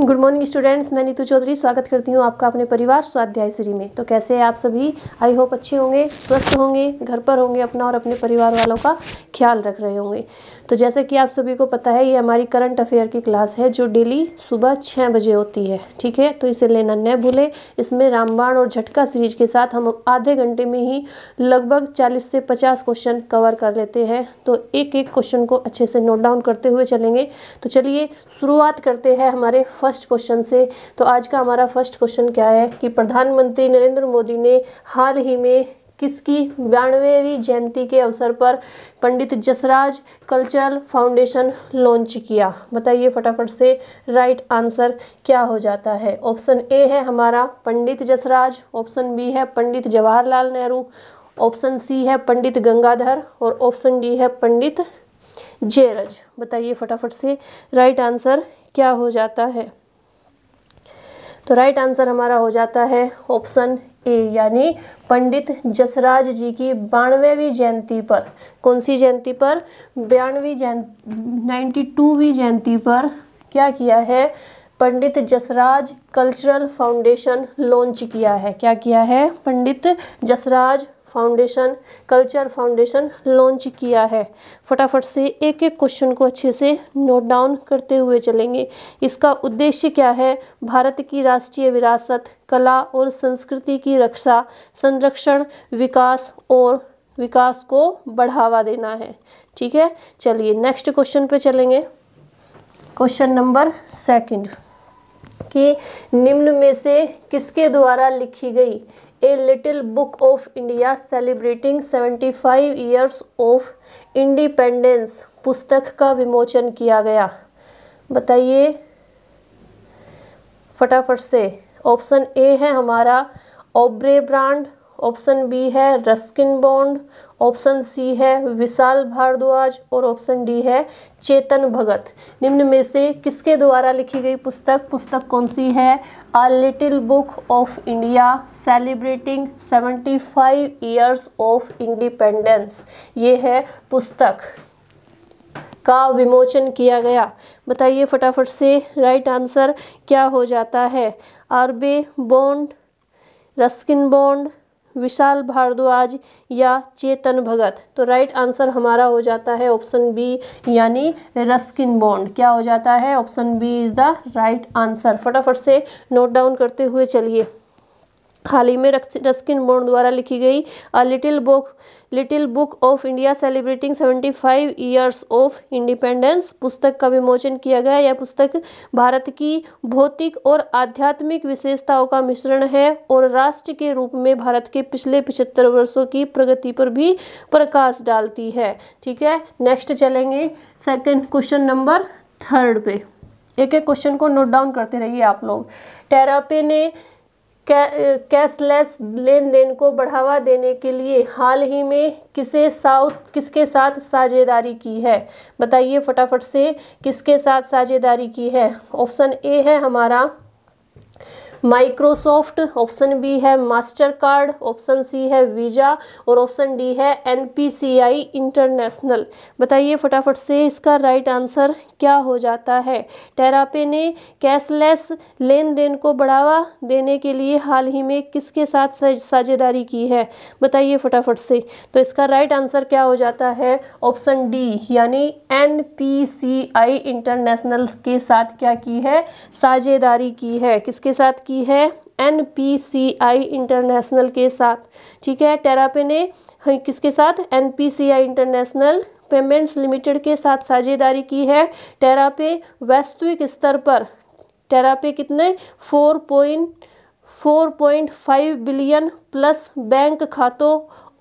good morning students मैं नीतू चौधरी स्वागत करती हूँ आपका अपने परिवार स्वाध्याय श्री में तो कैसे हैं आप सभी आई होप अच्छे होंगे स्वस्थ होंगे घर पर होंगे अपना और अपने परिवार वालों का ख्याल रख रहे होंगे तो जैसे कि आप सभी को पता है ये हमारी करंट अफेयर की क्लास है जो डेली सुबह छः बजे होती है ठीक है तो इसे लेना न भूलें इसमें रामबाण और झटका सीरीज के साथ हम आधे घंटे में ही लगभग चालीस से पचास क्वेश्चन कवर कर लेते हैं तो एक एक क्वेश्चन को अच्छे से नोट डाउन करते हुए चलेंगे तो चलिए शुरुआत करते हैं हमारे फर्स्ट क्वेश्चन से तो आज का हमारा फर्स्ट क्वेश्चन क्या है कि प्रधानमंत्री नरेंद्र मोदी ने हाल ही में किसकी बयानवेवीं जयंती के अवसर पर Pandit Jasraj cultural foundation launch किया बताइए फटाफट से राइट आंसर क्या हो जाता है ऑप्शन ए है हमारा पंडित जसराज ऑप्शन बी है पंडित जवाहरलाल नेहरू ऑप्शन सी है पंडित गंगाधर और ऑप्शन डी है पंडित जयरज बताइए फटाफट से राइट आंसर क्या हो जाता है तो राइट आंसर हमारा हो जाता है ऑप्शन ए यानी पंडित जसराज जी की बानवेवीं जयंती पर कौन सी जयंती पर बयानवीं जयं नाइन्टी टूवीं जयंती पर क्या किया है Pandit Jasraj cultural foundation launch किया है क्या किया है Pandit Jasraj foundation culture foundation launch किया है फटाफट से एक एक क्वेश्चन को अच्छे से नोट डाउन करते हुए चलेंगे इसका उद्देश्य क्या है भारत की राष्ट्रीय विरासत कला और संस्कृति की रक्षा संरक्षण विकास और विकास को बढ़ावा देना है ठीक है चलिए नेक्स्ट क्वेश्चन पे चलेंगे क्वेश्चन नंबर सेकंड कि निम्न में से किसके द्वारा लिखी गई a little book of India celebrating 75 years of independence पुस्तक का विमोचन किया गया बताइए फटाफट से ऑप्शन ए है हमारा ओब्रे ब्रांड ऑप्शन बी है रस्किन बॉन्ड ऑप्शन सी है विशाल भारद्वाज और ऑप्शन डी है चेतन भगत निम्न में से किसके द्वारा लिखी गई पुस्तक पुस्तक कौन सी है a little book of India celebrating 75 five years of independence ये है पुस्तक का विमोचन किया गया बताइए फटाफट से राइट आंसर क्या हो जाता है आरबे Bond Ruskin Bond Vishal Bhardwaj या चेतन भगत तो राइट आंसर हमारा हो जाता है ऑप्शन बी यानी रस्किन बॉन्ड क्या हो जाता है option B is the right answer फटाफट से नोट डाउन करते हुए चलिए हाल ही में रस्किन बॉन्ड द्वारा लिखी गई a little book little book of India celebrating 75 five years of independence पुस्तक का विमोचन किया गया यह पुस्तक भारत की भौतिक और आध्यात्मिक विशेषताओं का मिश्रण है और राष्ट्र के रूप में भारत के पिछले पिछहत्तर वर्षों की प्रगति पर भी प्रकाश डालती है ठीक है नेक्स्ट चलेंगे सेकेंड क्वेश्चन नंबर थर्ड पे एक एक क्वेश्चन को नोट डाउन करते रहिए आप लोग टेरापे ने कैशलेस लेन देन को बढ़ावा देने के लिए हाल ही में किसे साउथ किसके साथ साझेदारी की है बताइए फटाफट से किसके साथ साझेदारी की है ऑप्शन ए है हमारा माइक्रोसॉफ्ट ऑप्शन बी है मास्टर कार्ड ऑप्शन सी है वीज़ा और ऑप्शन डी है एन इंटरनेशनल बताइए फटाफट से इसका राइट आंसर क्या हो जाता है टेरापे ने कैशलेस लेन देन को बढ़ावा देने के लिए हाल ही में किसके साथ साझेदारी की है बताइए फटाफट से तो इसका राइट आंसर क्या हो जाता है ऑप्शन डी यानी एन इंटरनेशनल के साथ क्या की है साझेदारी की है किसके साथ की की है N P C I international के साथ ठीक है टेरापे ने हाँ, किसके साथ N P C I international payments limited के साथ साझेदारी की है टेरापे वैश्विक स्तर पर टेरापे कितने four point four point five billion plus bank खातों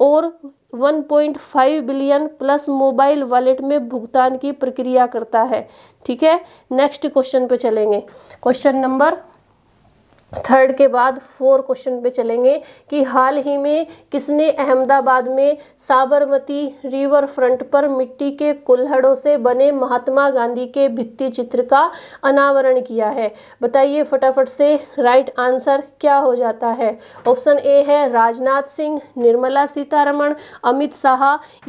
और 1.5 बिलियन प्लस मोबाइल वॉलेट में भुगतान की प्रक्रिया करता है ठीक है नेक्स्ट क्वेश्चन पे चलेंगे क्वेश्चन नंबर थर्ड के बाद फोर क्वेश्चन पे चलेंगे कि हाल ही में किसने अहमदाबाद में साबरमती रिवर फ्रंट पर मिट्टी के कुल्हड़ों से बने महात्मा गांधी के भित्ति चित्र का अनावरण किया है बताइए फटाफट से राइट आंसर क्या हो जाता है ऑप्शन ए है राजनाथ सिंह निर्मला सीतारमण अमित शाह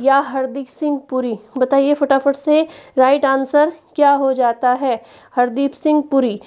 या हरदीप सिंह पुरी बताइए फटाफट से राइट आंसर क्या हो जाता है हरदीप सिंह पुरी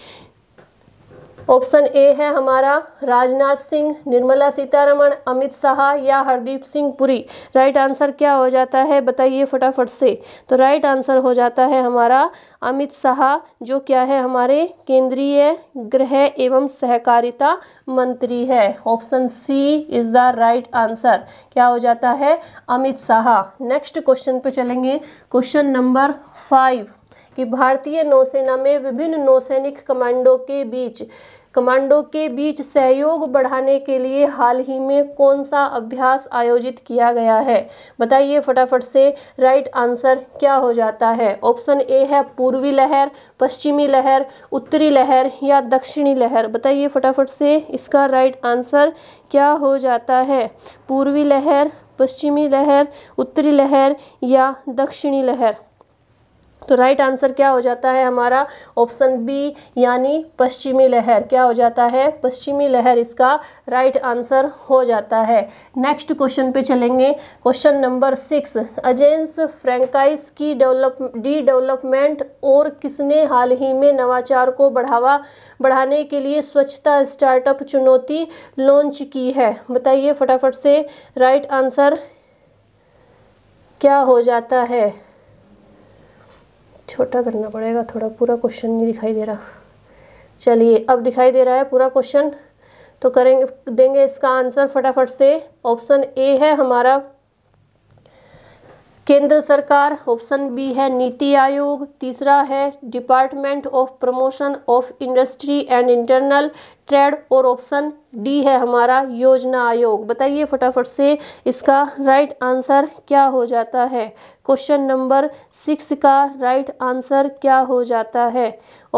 ऑप्शन ए है हमारा राजनाथ सिंह निर्मला सीतारमण अमित शाह या हरदीप सिंह पुरी राइट आंसर क्या हो जाता है बताइए फटाफट से तो राइट आंसर हो जाता है हमारा अमित शाह जो क्या है हमारे केंद्रीय गृह एवं सहकारिता मंत्री है option C is the right answer क्या हो जाता है अमित शाह नेक्स्ट क्वेश्चन पे चलेंगे क्वेश्चन नंबर फाइव कि भारतीय नौसेना में विभिन्न नौसैनिक कमांडों के बीच कमांडो के बीच सहयोग बढ़ाने के लिए हाल ही में कौन सा अभ्यास आयोजित किया गया है बताइए फटाफट से राइट आंसर क्या हो जाता है ऑप्शन ए है पूर्वी लहर पश्चिमी लहर उत्तरी लहर या दक्षिणी लहर बताइए फटाफट से इसका राइट आंसर क्या हो जाता है पूर्वी लहर पश्चिमी लहर उत्तरी लहर या दक्षिणी लहर तो राइट आंसर क्या हो जाता है हमारा ऑप्शन बी यानी पश्चिमी लहर क्या हो जाता है पश्चिमी लहर इसका राइट आंसर हो जाता है नेक्स्ट क्वेश्चन पे चलेंगे question number six Agence Francaise की डेवलप डी डेवलपमेंट और किसने हाल ही में नवाचार को बढ़ावा बढ़ाने के लिए स्वच्छता स्टार्टअप चुनौती लॉन्च की है बताइए फटाफट से राइट आंसर क्या हो जाता है छोटा करना पड़ेगा थोड़ा पूरा क्वेश्चन नहीं दिखाई दे रहा चलिए अब दिखाई दे रहा है पूरा क्वेश्चन तो करेंगे देंगे इसका आंसर फटाफट से ऑप्शन ए है हमारा केंद्र सरकार ऑप्शन बी है नीति आयोग तीसरा है department of promotion of industry and internal trade और ऑप्शन डी है हमारा योजना आयोग बताइए फटाफट से इसका राइट right आंसर क्या हो जाता है क्वेश्चन नंबर सिक्स का राइट right आंसर क्या हो जाता है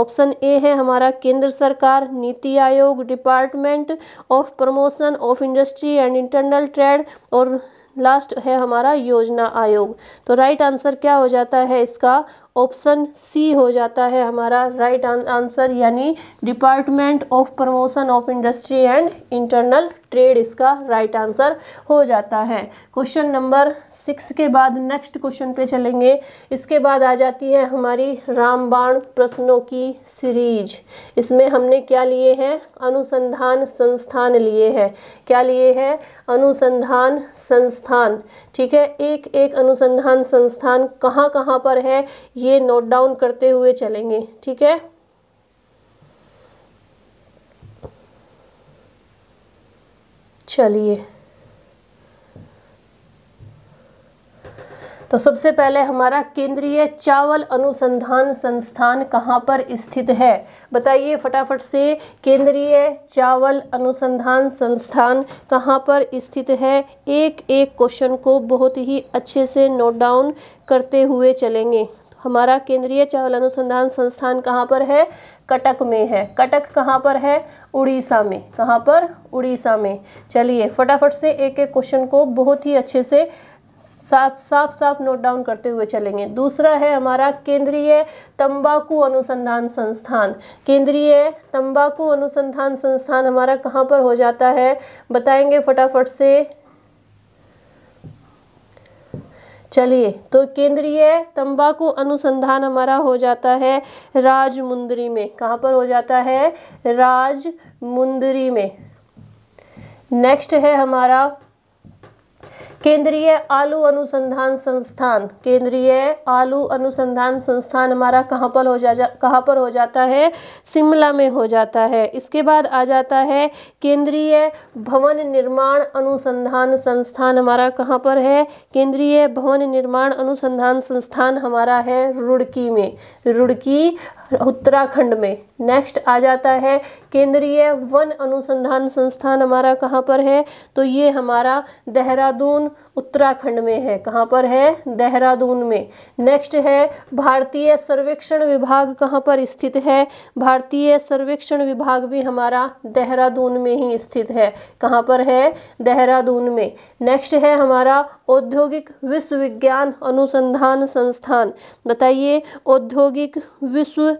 ऑप्शन ए है हमारा केंद्र सरकार NITI Aayog department of promotion of industry and internal trade और लास्ट है हमारा योजना आयोग तो राइट आंसर क्या हो जाता है इसका ऑप्शन सी हो जाता है हमारा राइट आंसर यानी department of promotion of industry and internal trade इसका राइट right आंसर हो जाता है क्वेश्चन नंबर सिक्स के बाद नेक्स्ट क्वेश्चन पे चलेंगे इसके बाद आ जाती है हमारी रामबाण प्रश्नों की सीरीज इसमें हमने क्या लिए हैं अनुसंधान संस्थान लिए हैं क्या लिए हैं अनुसंधान संस्थान ठीक है एक एक अनुसंधान संस्थान कहाँ कहाँ पर है ये नोट डाउन करते हुए चलेंगे ठीक है चलिए तो सबसे पहले हमारा केंद्रीय चावल अनुसंधान संस्थान कहाँ पर स्थित है बताइए फटाफट से केंद्रीय चावल अनुसंधान संस्थान कहाँ पर स्थित है एक एक क्वेश्चन को बहुत ही अच्छे से नोट डाउन करते हुए चलेंगे हमारा केंद्रीय चावल अनुसंधान संस्थान कहाँ पर है कटक में है कटक कहाँ पर है उड़ीसा में कहाँ पर उड़ीसा में चलिए फटाफट से एक एक क्वेश्चन को बहुत ही अच्छे से साफ साफ साफ नोट डाउन करते हुए चलेंगे दूसरा है हमारा केंद्रीय तंबाकू अनुसंधान संस्थान केंद्रीय तंबाकू अनुसंधान संस्थान हमारा कहाँ पर हो जाता है बताएंगे फटाफट से चलिए तो केंद्रीय तंबाकू अनुसंधान हमारा हो जाता है राजमुंदरी में कहाँ पर हो जाता है राजमुंदरी में नेक्स्ट है हमारा केंद्रीय आलू अनुसंधान संस्थान केंद्रीय आलू अनुसंधान संस्थान हमारा कहाँ पर हो जा, जा कहाँ पर हो जाता है शिमला में हो जाता है इसके बाद आ जाता है केंद्रीय भवन निर्माण अनुसंधान संस्थान हमारा कहाँ पर है केंद्रीय भवन निर्माण अनुसंधान संस्थान हमारा है रुड़की में रुड़की उत्तराखंड में नेक्स्ट आ जाता है केंद्रीय वन अनुसंधान संस्थान हमारा कहाँ पर है तो ये हमारा देहरादून उत्तराखंड में है कहाँ पर है देहरादून में नेक्स्ट है भारतीय सर्वेक्षण विभाग कहाँ पर स्थित है भारतीय सर्वेक्षण विभाग भी हमारा देहरादून में ही स्थित है कहाँ पर है देहरादून में नेक्स्ट है हमारा औद्योगिक विश्वविज्ञान अनुसंधान संस्थान बताइए औद्योगिक विश्व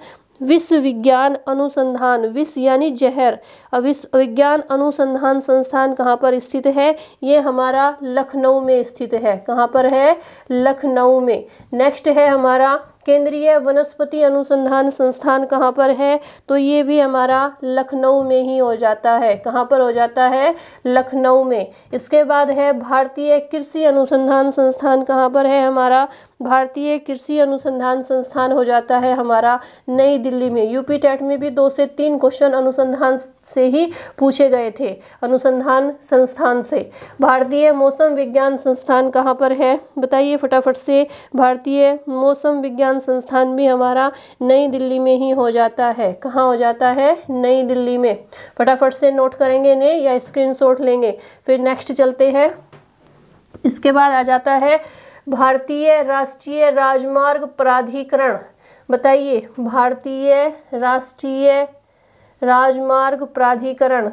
विश्व विज्ञान अनुसंधान विश्व यानी जहर विश्व विज्ञान अनुसंधान संस्थान कहाँ पर स्थित है ये हमारा लखनऊ में स्थित है कहाँ पर है लखनऊ में नेक्स्ट है हमारा केंद्रीय वनस्पति अनुसंधान संस्थान कहाँ पर है तो ये भी हमारा लखनऊ में ही हो जाता है कहाँ पर हो जाता है लखनऊ में इसके बाद है भारतीय कृषि अनुसंधान संस्थान कहाँ पर है हमारा भारतीय कृषि अनुसंधान संस्थान हो जाता है हमारा नई दिल्ली में यूपी टेट में भी दो से तीन क्वेश्चन अनुसंधान से ही पूछे गए थे अनुसंधान संस्थान से भारतीय मौसम विज्ञान संस्थान कहाँ पर है बताइए फटाफट से भारतीय मौसम विज्ञान संस्थान भी हमारा नई दिल्ली में ही हो जाता है कहाँ हो जाता है नई दिल्ली में फटाफट से नोट करेंगे ने या स्क्रीन लेंगे फिर नेक्स्ट चलते हैं इसके बाद आ जाता है भारतीय राष्ट्रीय राजमार्ग प्राधिकरण बताइए भारतीय राष्ट्रीय राजमार्ग प्राधिकरण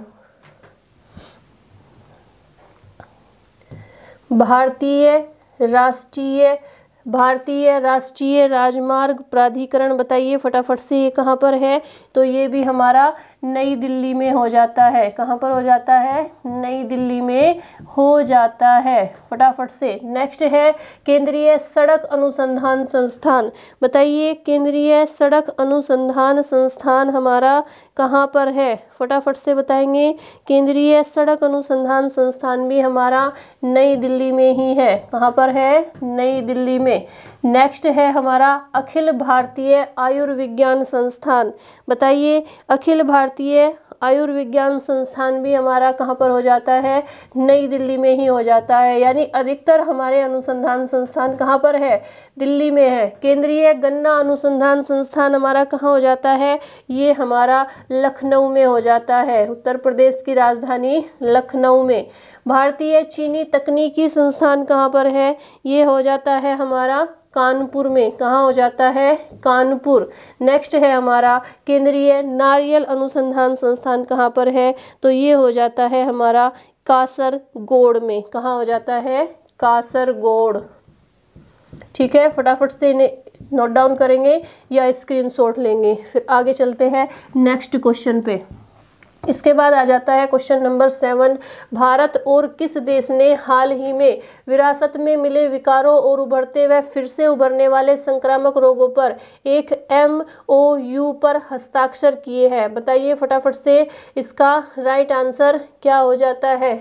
भारतीय राष्ट्रीय भारतीय राष्ट्रीय राजमार्ग प्राधिकरण बताइए फटाफट से ये कहाँ पर है तो ये भी हमारा नई दिल्ली में हो जाता है कहाँ पर हो जाता है नई दिल्ली में हो जाता है फटाफट से नेक्स्ट है केंद्रीय सड़क अनुसंधान संस्थान बताइए केंद्रीय सड़क अनुसंधान संस्थान हमारा कहाँ पर है फटाफट से बताएंगे केंद्रीय सड़क अनुसंधान संस्थान भी हमारा नई दिल्ली में ही है कहाँ पर है नई दिल्ली में नेक्स्ट है हमारा अखिल भारतीय आयुर्विज्ञान संस्थान बताइए अखिल भारतीय आयुर्विज्ञान संस्थान भी हमारा कहाँ पर हो जाता है नई दिल्ली में ही हो जाता है यानी अधिकतर हमारे अनुसंधान संस्थान कहाँ पर है दिल्ली में है केंद्रीय गन्ना अनुसंधान संस्थान हमारा कहाँ हो जाता है ये हमारा लखनऊ में हो जाता है उत्तर प्रदेश की राजधानी लखनऊ में भारतीय चीनी तकनीकी संस्थान कहाँ पर है ये हो जाता है हमारा कानपुर में कहाँ हो जाता है कानपुर नेक्स्ट है हमारा केंद्रीय नारियल अनुसंधान संस्थान कहाँ पर है तो ये हो जाता है हमारा कासरगोड में कहाँ हो जाता है कासरगोड ठीक है फटाफट से इन्हें नोट डाउन करेंगे या स्क्रीनशॉट लेंगे फिर आगे चलते हैं नेक्स्ट क्वेश्चन पे इसके बाद आ जाता है क्वेश्चन नंबर सेवन भारत और किस देश ने हाल ही में विरासत में मिले विकारों और उभरते व फिर से उभरने वाले संक्रामक रोगों पर एक एम ओ यू पर हस्ताक्षर किए हैं बताइए फटाफट से इसका राइट आंसर क्या हो जाता है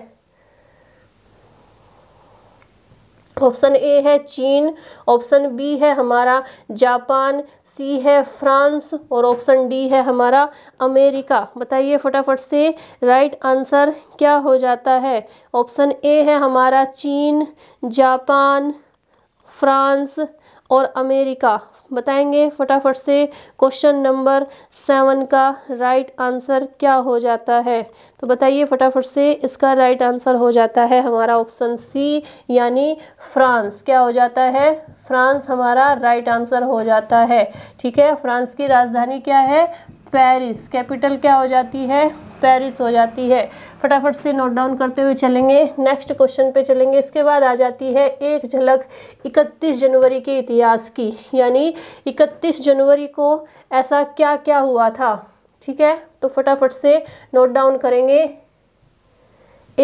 ऑप्शन ए है चीन ऑप्शन बी है हमारा जापान सी है फ्रांस और ऑप्शन डी है हमारा अमेरिका बताइए फटाफट से राइट आंसर क्या हो जाता है ऑप्शन ए है हमारा चीन जापान फ्रांस और अमेरिका बताएंगे फटाफट से क्वेश्चन नंबर सेवन का राइट आंसर क्या हो जाता है तो बताइए फटाफट से इसका राइट आंसर हो जाता है हमारा ऑप्शन सी यानी फ्रांस क्या हो जाता है फ्रांस हमारा राइट आंसर हो जाता है ठीक है फ्रांस की राजधानी क्या है पेरिस कैपिटल क्या हो जाती है पेरिस हो जाती है फटाफट से नोट डाउन करते हुए चलेंगे नेक्स्ट क्वेश्चन पे चलेंगे इसके बाद आ जाती है एक झलक 31 जनवरी के इतिहास की यानी 31 जनवरी को ऐसा क्या क्या हुआ था ठीक है तो फटाफट से नोट डाउन करेंगे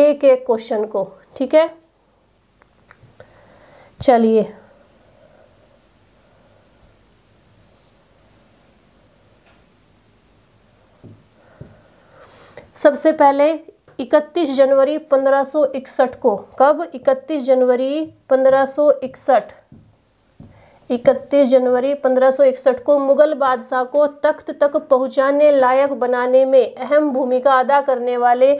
एक एक क्वेश्चन को ठीक है चलिए सबसे पहले 31 जनवरी 1561 को कब 31 जनवरी 1561 इकतीस जनवरी 1561 को मुगल बादशाह को तख्त तक पहुंचाने लायक बनाने में अहम भूमिका अदा करने वाले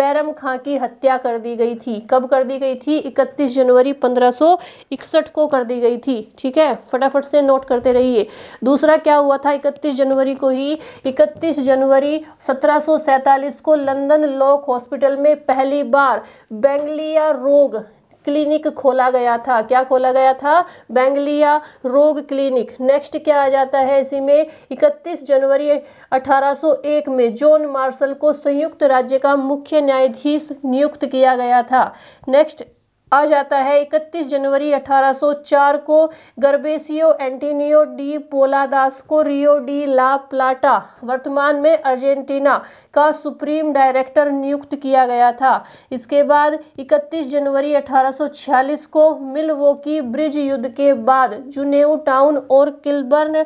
बैरम खां की हत्या कर दी गई थी कब कर दी गई थी 31 जनवरी 1561 को कर दी गई थी ठीक है फटाफट से नोट करते रहिए दूसरा क्या हुआ था 31 जनवरी को ही 31 जनवरी 1747 को लंदन लॉक हॉस्पिटल में पहली बार बेंगलिया रोग क्लिनिक खोला गया था क्या खोला गया था बैंगलिया रोग क्लिनिक नेक्स्ट क्या आ जाता है इसी में 31 जनवरी 1801 में जॉन मार्शल को संयुक्त राज्य का मुख्य न्यायाधीश नियुक्त किया गया था नेक्स्ट आ जाता है 31 जनवरी 1804 को गर्बेसियो एंटीनियो डी पोलादास को रियो डी ला प्लाटा वर्तमान में अर्जेंटीना का सुप्रीम डायरेक्टर नियुक्त किया गया था इसके बाद 31 जनवरी 1846 को मिलवोकी ब्रिज युद्ध के बाद जुनेऊ टाउन और किलबर्न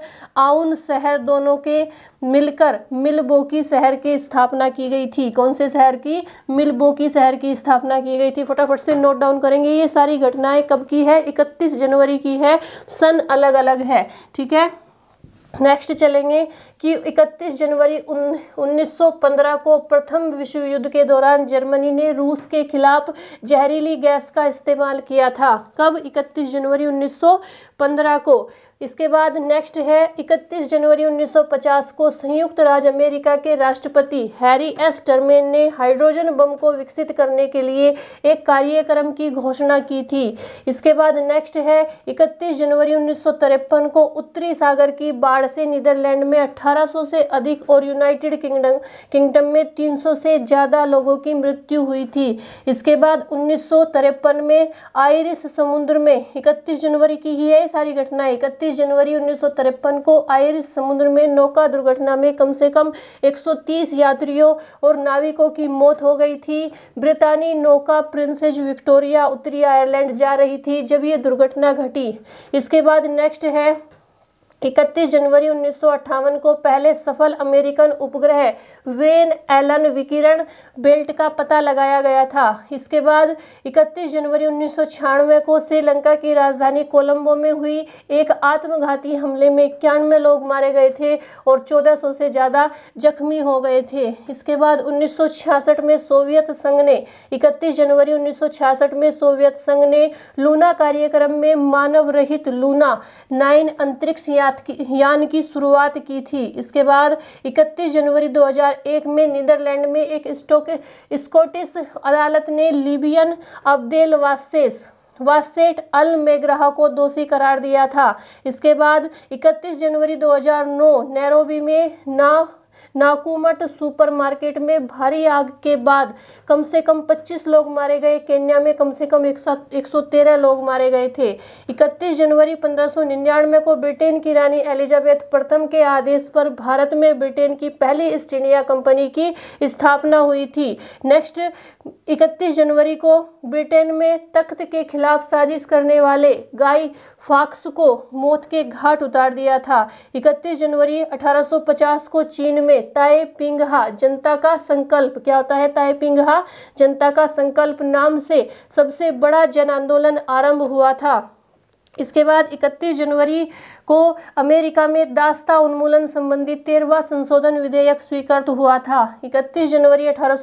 आउन शहर दोनों के मिलकर मिलबोकी शहर की स्थापना की गई थी कौन से शहर की मिलबोकी शहर की स्थापना की गई थी फटाफट से नोट डाउन करेंगे ये सारी घटनाएं कब की है 31 जनवरी की है सन अलग अलग है ठीक है नेक्स्ट चलेंगे कि 31 जनवरी 1915 को प्रथम विश्व युद्ध के दौरान जर्मनी ने रूस के खिलाफ जहरीली गैस का इस्तेमाल किया था कब 31 जनवरी 1915 को इसके बाद नेक्स्ट है 31 जनवरी 1950 को संयुक्त राज्य अमेरिका के राष्ट्रपति हैरी एस टर्मेन ने हाइड्रोजन बम को विकसित करने के लिए एक कार्यक्रम की घोषणा की थी इसके बाद नेक्स्ट है 31 जनवरी उन्नीस को उत्तरी सागर की बाढ़ से नीदरलैंड में अठारह 1200 से अधिक और यूनाइटेड किंगडम किंगडम में 300 से ज़्यादा लोगों की मृत्यु हुई थी इसके बाद उन्नीस में आयरिस समुद्र में 31 जनवरी की ही है सारी घटना 31 जनवरी उन्नीस को आयरिस समुद्र में नौका दुर्घटना में कम से कम 130 यात्रियों और नाविकों की मौत हो गई थी ब्रितानी नौका प्रिंसेज विक्टोरिया उत्तरी आयरलैंड जा रही थी जब ये दुर्घटना घटी इसके बाद नेक्स्ट है इकतीस जनवरी उन्नीस को पहले सफल अमेरिकन उपग्रह वेन एलन विकिरण बेल्ट का पता लगाया गया था इसके बाद 31 जनवरी उन्नीस को श्रीलंका की राजधानी कोलंबो में हुई एक आत्मघाती हमले में इक्यानवे लोग मारे गए थे और 1400 से ज़्यादा जख्मी हो गए थे इसके बाद 1966 में सोवियत संघ ने 31 जनवरी उन्नीस में सोवियत संघ ने लूना कार्यक्रम में मानव रहित लूना नाइन अंतरिक्ष यात्रा शुरुआत की यान की शुरुआत की थी इसके बाद 31 जनवरी 2001 में नीदरलैंड में एक स्टोक स्कॉटिश अदालत ने लीबियन अब्देल वासेस वासेट अल मेग्राह को दोषी करार दिया था इसके बाद 31 जनवरी 2009 नैरोबी में ना नाकुमट सुपरमार्केट में भारी आग के बाद कम से कम 25 लोग मारे गए केन्या में कम से कम एक तेरह लोग मारे गए थे 31 जनवरी 1599 को ब्रिटेन की रानी एलिजाबेथ प्रथम के आदेश पर भारत में ब्रिटेन की पहली ईस्ट इंडिया कंपनी की स्थापना हुई थी नेक्स्ट 31 जनवरी को ब्रिटेन में तख्त के खिलाफ साजिश करने वाले गाय फाक्स को मौत के घाट उतार दिया था 31 जनवरी 1850 को चीन में ताए पिंगहा जनता का संकल्प क्या होता है ताए पिंगहा जनता का संकल्प नाम से सबसे बड़ा जन आंदोलन आरंभ हुआ था इसके बाद 31 जनवरी को अमेरिका में दास्ता उन्मूलन संबंधी तेरहवा संशोधन विधेयक स्वीकृत हुआ था इकतीस जनवरी अठारह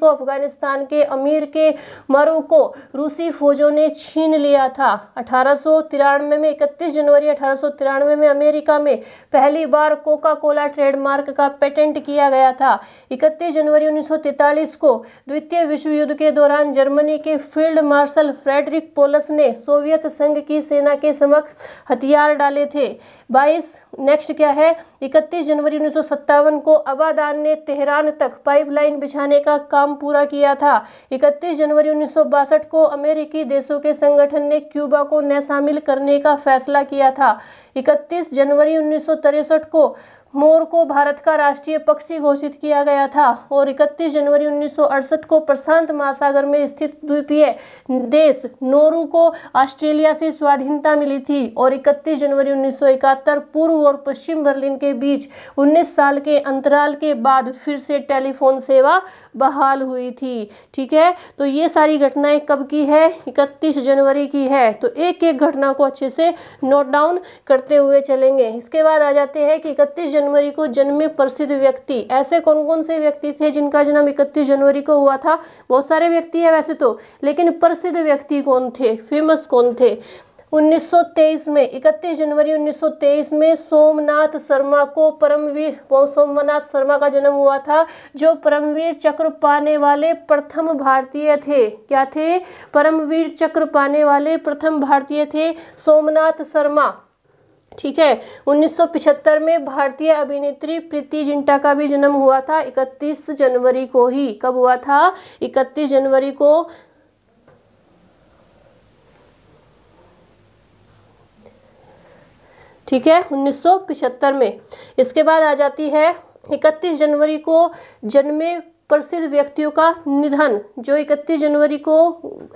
को अफगानिस्तान के अमीर के मरु को रूसी फौजों ने छीन लिया था अठारह में इकतीस जनवरी अठारह में अमेरिका में पहली बार कोका कोला ट्रेडमार्क का पेटेंट किया गया था इकतीस जनवरी उन्नीस को द्वितीय विश्व युद्ध के दौरान जर्मनी के फील्ड मार्शल फ्रेडरिक पोलस ने सोवियत संघ की सेना के समक्ष हथियार डाले थे 22 नेक्स्ट क्या है 31 जनवरी उन्नीस को अबादान ने तेहरान तक पाइपलाइन बिछाने का काम पूरा किया था 31 जनवरी उन्नीस को अमेरिकी देशों के संगठन ने क्यूबा को न शामिल करने का फैसला किया था 31 जनवरी उन्नीस को मोर को भारत का राष्ट्रीय पक्षी घोषित किया गया था और 31 जनवरी 1968 को प्रशांत महासागर में स्थित द्वीपीय देश नोरू को ऑस्ट्रेलिया से स्वाधीनता मिली थी और 31 जनवरी 1971 पूर्व और पश्चिम बर्लिन के बीच 19 साल के अंतराल के बाद फिर से टेलीफोन सेवा बहाल हुई थी ठीक है तो ये सारी घटनाएं कब की है इकतीस जनवरी की है तो एक एक घटना को अच्छे से नोट डाउन करते हुए चलेंगे इसके बाद आ जाते हैं कि इकतीस जनवरी को जन्मे प्रसिद्ध व्यक्ति ऐसे कौन कौन से व्यक्ति थे जिनका जन्म इकतीस जनवरी को हुआ था बहुत सारे व्यक्ति है वैसे तो लेकिन प्रसिद्ध व्यक्ति कौन थे फेमस कौन थे 1923 में 31 जनवरी 1923 में सोमनाथ शर्मा को परमवीर सोमनाथ शर्मा का जन्म हुआ था जो परमवीर चक्र पाने वाले प्रथम भारतीय थे क्या थे परमवीर चक्र पाने वाले प्रथम भारतीय थे सोमनाथ शर्मा ठीक है 1975 में भारतीय अभिनेत्री प्रीति जिंटा का भी जन्म हुआ था 31 जनवरी को ही कब हुआ था 31 जनवरी को ठीक है 1975 में इसके बाद आ जाती है 31 जनवरी को जन्मे प्रसिद्ध व्यक्तियों का निधन जो 31 जनवरी को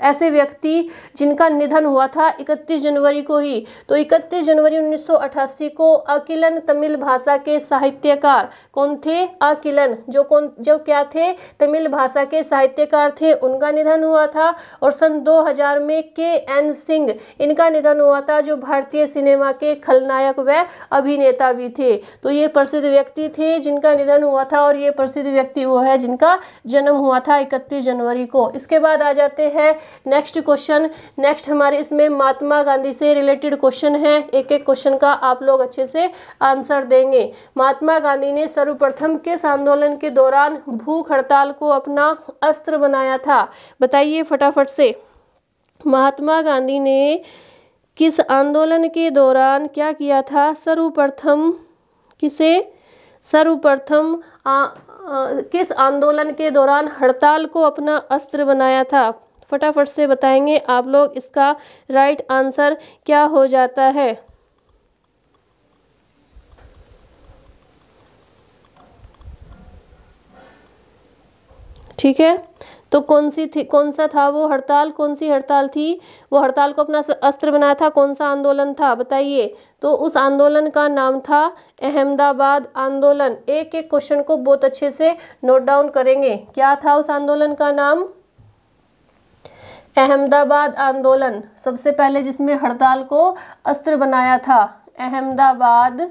ऐसे व्यक्ति जिनका निधन हुआ था 31 जनवरी को ही तो 31 जनवरी 1988 को अकिलन तमिल भाषा के साहित्यकार कौन थे अकिलन जो कौन जो क्या थे तमिल भाषा के साहित्यकार थे उनका निधन हुआ था और सन 2000 में के एन सिंह इनका निधन हुआ था जो भारतीय सिनेमा के खलनायक व अभिनेता भी थे तो ये प्रसिद्ध व्यक्ति थे जिनका निधन हुआ था और ये प्रसिद्ध व्यक्ति वो है जिनका का जन्म हुआ था इकतीस जनवरी को इसके बाद आ जाते हैं नेक्स्ट क्वेश्चन नेक्स्ट हमारे इसमें महात्मा गांधी से रिलेटेड क्वेश्चन है एक एक क्वेश्चन का आप लोग अच्छे से आंसर देंगे महात्मा गांधी ने सर्वप्रथम किस आंदोलन के दौरान भूख हड़ताल को अपना अस्त्र बनाया था बताइए फटाफट से महात्मा गांधी ने किस आंदोलन के दौरान क्या किया था सर्वप्रथम किसे सर्वप्रथम किस आंदोलन के दौरान हड़ताल को अपना अस्त्र बनाया था फटाफट से बताएंगे आप लोग इसका राइट आंसर क्या हो जाता है ठीक है तो कौन सी थी कौन सा था वो हड़ताल कौन सी हड़ताल थी वो हड़ताल को अपना अस्त्र बनाया था कौन सा आंदोलन था बताइए तो उस आंदोलन का नाम था अहमदाबाद आंदोलन एक एक क्वेश्चन को बहुत अच्छे से नोट डाउन करेंगे क्या था उस आंदोलन का नाम अहमदाबाद आंदोलन सबसे पहले जिसमें हड़ताल को अस्त्र बनाया था अहमदाबाद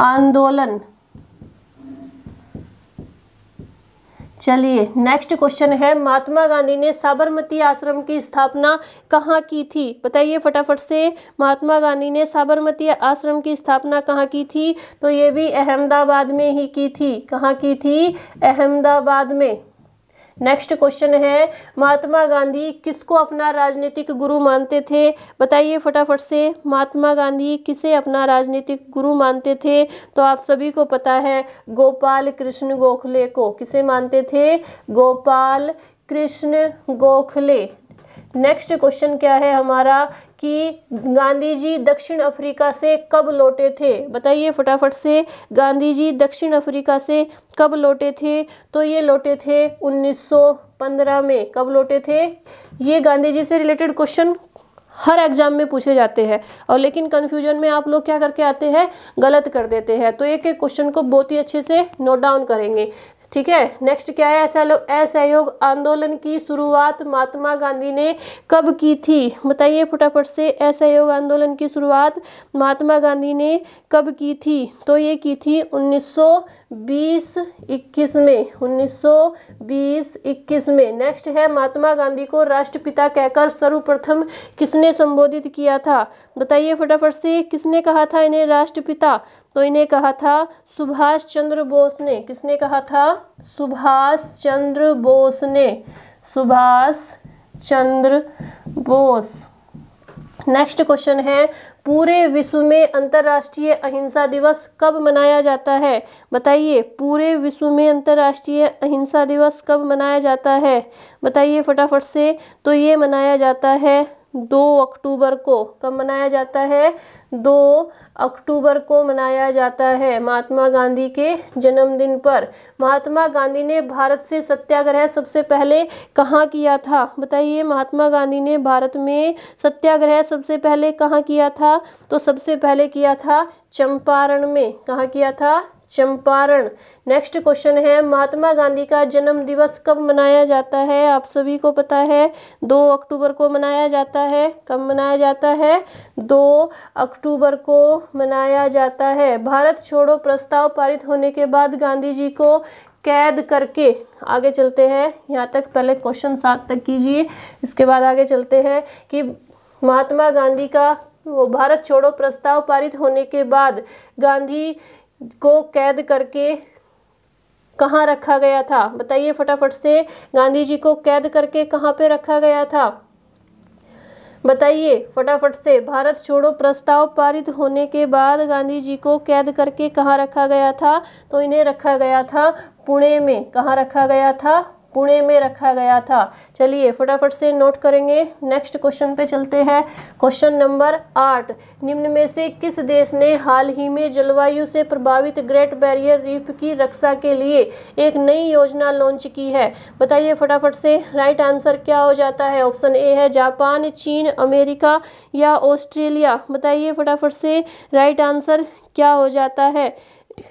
आंदोलन चलिए नेक्स्ट क्वेश्चन है महात्मा गांधी ने साबरमती आश्रम की स्थापना कहाँ की थी बताइए फटाफट से महात्मा गांधी ने साबरमती आश्रम की स्थापना कहाँ की थी तो ये भी अहमदाबाद में ही की थी कहाँ की थी अहमदाबाद में नेक्स्ट क्वेश्चन है महात्मा गांधी किसको अपना राजनीतिक गुरु मानते थे बताइए फटाफट से महात्मा गांधी किसे अपना राजनीतिक गुरु मानते थे तो आप सभी को पता है गोपाल कृष्ण गोखले को किसे मानते थे गोपाल कृष्ण गोखले नेक्स्ट क्वेश्चन क्या है हमारा कि गांधी जी दक्षिण अफ्रीका से कब लौटे थे बताइए फटाफट से गांधी जी दक्षिण अफ्रीका से कब लौटे थे तो ये लौटे थे 1915 में कब लौटे थे ये गांधी जी से रिलेटेड क्वेश्चन हर एग्जाम में पूछे जाते हैं और लेकिन कन्फ्यूजन में आप लोग क्या करके आते हैं गलत कर देते हैं तो एक एक क्वेश्चन को बहुत ही अच्छे से नोट डाउन करेंगे ठीक है नेक्स्ट क्या है असहयोग आंदोलन की शुरुआत महात्मा गांधी ने कब की थी बताइए फटाफट से असहयोग आंदोलन की शुरुआत महात्मा गांधी ने कब की थी तो ये की थी उन्नीस बीस इक्कीस में उन्नीस सौ बीस इक्कीस में नेक्स्ट है महात्मा गांधी को राष्ट्रपिता कहकर सर्वप्रथम किसने संबोधित किया था बताइए फटाफट से किसने कहा था इन्हें राष्ट्रपिता तो इन्हें कहा था सुभाष चंद्र बोस ने किसने कहा था सुभाष चंद्र बोस ने सुभाष चंद्र बोस नेक्स्ट क्वेश्चन है पूरे विश्व में अंतर्राष्ट्रीय अहिंसा दिवस कब मनाया जाता है बताइए पूरे विश्व में अंतर्राष्ट्रीय अहिंसा दिवस कब मनाया जाता है बताइए फटाफट से तो ये मनाया जाता है दो अक्टूबर को कब मनाया जाता है दो अक्टूबर को मनाया जाता है महात्मा गांधी के जन्मदिन पर महात्मा गांधी ने भारत से सत्याग्रह सबसे पहले कहाँ किया था बताइए महात्मा गांधी ने भारत में सत्याग्रह सबसे पहले कहाँ किया था तो सबसे पहले किया था चंपारण में कहाँ किया था चंपारण नेक्स्ट क्वेश्चन है महात्मा गांधी का जन्म दिवस कब मनाया जाता है आप सभी को पता है दो अक्टूबर को मनाया जाता है कब मनाया जाता है दो अक्टूबर को मनाया जाता है भारत छोड़ो प्रस्ताव पारित होने के बाद गांधी जी को कैद करके आगे चलते हैं यहाँ तक पहले क्वेश्चन सात तक कीजिए इसके बाद आगे चलते हैं कि महात्मा गांधी का वो भारत छोड़ो प्रस्ताव पारित होने के बाद गांधी को कैद करके कहाँ रखा गया था बताइए फटाफट से गांधी जी को कैद करके कहाँ पे रखा गया था बताइए फटाफट से भारत छोड़ो प्रस्ताव पारित होने के बाद गांधी जी को कैद करके कहाँ रखा गया था तो इन्हें रखा गया था पुणे में कहाँ रखा गया था पुणे में रखा गया था चलिए फटाफट से नोट करेंगे नेक्स्ट क्वेश्चन पे चलते हैं क्वेश्चन नंबर आठ निम्न में से किस देश ने हाल ही में जलवायु से प्रभावित ग्रेट बैरियर रीफ की रक्षा के लिए एक नई योजना लॉन्च की है बताइए फटाफट से राइट आंसर क्या हो जाता है ऑप्शन ए है जापान चीन अमेरिका या ऑस्ट्रेलिया बताइए फटाफट से राइट आंसर क्या हो जाता है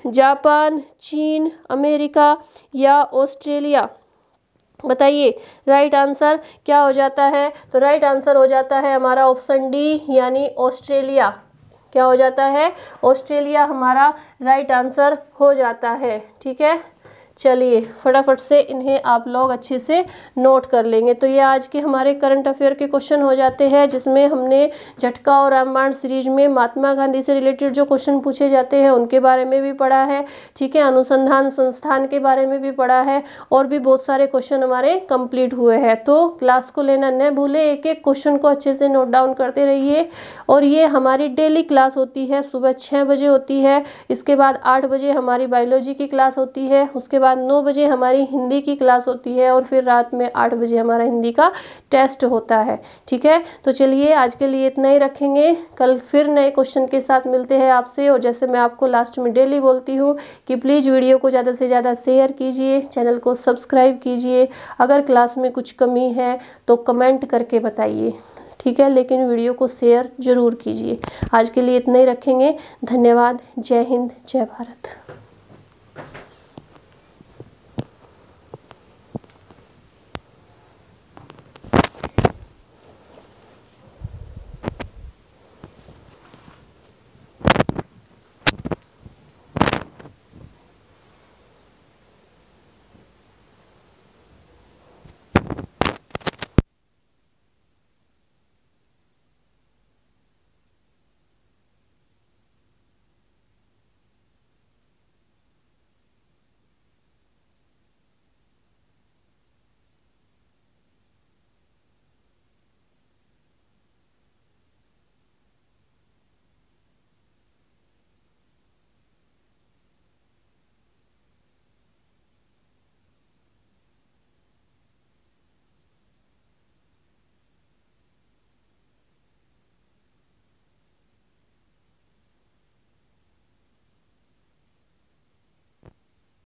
जापान चीन अमेरिका या ऑस्ट्रेलिया बताइए राइट आंसर क्या हो जाता है तो राइट आंसर हो जाता है हमारा ऑप्शन डी यानी ऑस्ट्रेलिया क्या हो जाता है ऑस्ट्रेलिया हमारा राइट आंसर हो जाता है ठीक है चलिए फटाफट से इन्हें आप लोग अच्छे से नोट कर लेंगे तो ये आज के हमारे करंट अफेयर के क्वेश्चन हो जाते हैं जिसमें हमने झटका और रामबाण सीरीज में महात्मा गांधी से रिलेटेड जो क्वेश्चन पूछे जाते हैं उनके बारे में भी पढ़ा है ठीक है अनुसंधान संस्थान के बारे में भी पढ़ा है और भी बहुत सारे क्वेश्चन हमारे कंप्लीट हुए हैं तो क्लास को लेना न भूले एक एक क्वेश्चन को अच्छे से नोट डाउन करते रहिए और ये हमारी डेली क्लास होती है सुबह छः बजे होती है इसके बाद आठ बजे हमारी बायोलॉजी की क्लास होती है उसके बाद नौ बजे हमारी हिंदी की क्लास होती है और फिर रात में आठ बजे हमारा हिंदी का टेस्ट होता है ठीक है तो चलिए आज के लिए इतना ही रखेंगे कल फिर नए क्वेश्चन के साथ मिलते हैं आपसे और जैसे मैं आपको लास्ट में डेली बोलती हूँ कि प्लीज़ वीडियो को ज़्यादा से ज़्यादा शेयर कीजिए चैनल को सब्सक्राइब कीजिए अगर क्लास में कुछ कमी है तो कमेंट करके बताइए ठीक है लेकिन वीडियो को शेयर ज़रूर कीजिए आज के लिए इतना ही रखेंगे धन्यवाद जय हिंद जय भारत